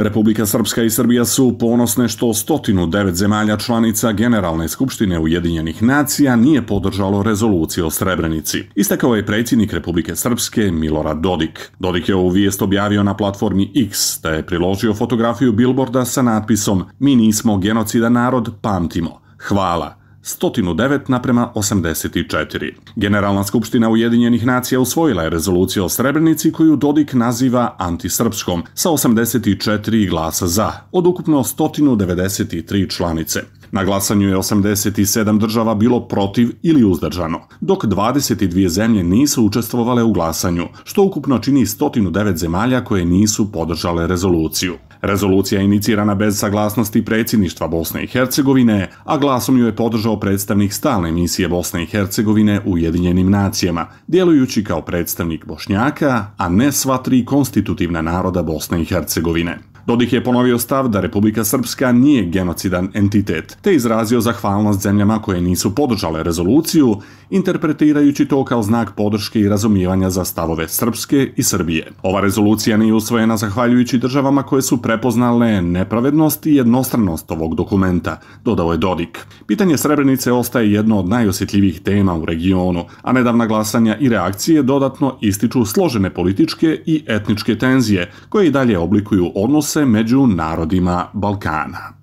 Republika Srpska i Srbija su ponosne što 109 zemalja članica Generalne skupštine Ujedinjenih nacija nije podržalo rezoluciju o Srebrenici. Istakao je predsjednik Republike Srpske Milorad Dodik. Dodik je ovu vijest objavio na platformi X, da je priložio fotografiju bilborda sa natpisom Mi nismo genocida narod, pamtimo. Hvala. 109 naprema 84. Generalna skupština Ujedinjenih nacija usvojila je rezoluciju o Srebrenici koju Dodik naziva antisrpskom, sa 84 glasa za, od ukupno 193 članice. Na glasanju je 87 država bilo protiv ili uzdržano, dok 22 zemlje nisu učestvovale u glasanju, što ukupno čini 109 zemalja koje nisu podržale rezoluciju. Rezolucija je inicirana bez saglasnosti predsjedništva Bosne i Hercegovine, a glasom ju je podržao predstavnik stalne misije Bosne i Hercegovine u Jedinjenim nacijama, djelujući kao predstavnik Bošnjaka, a ne sva tri konstitutivna naroda Bosne i Hercegovine. Dodik je ponovio stav da Republika Srpska nije genocidan entitet, te izrazio zahvalnost zemljama koje nisu podržale rezoluciju, interpretirajući to kao znak podrške i razumijevanja za stavove Srpske i Srbije. Ova rezolucija nije usvojena zahvaljujući državama koje su prepoznale nepravednost i jednostranost ovog dokumenta, dodao je Dodik. Pitanje Srebrenice ostaje jedno od najosjetljivih tema u regionu, a nedavna glasanja i reakcije dodatno ističu složene političke i etničke tenzije, koje i dalje oblikuju odnose odnose među narodima Balkana.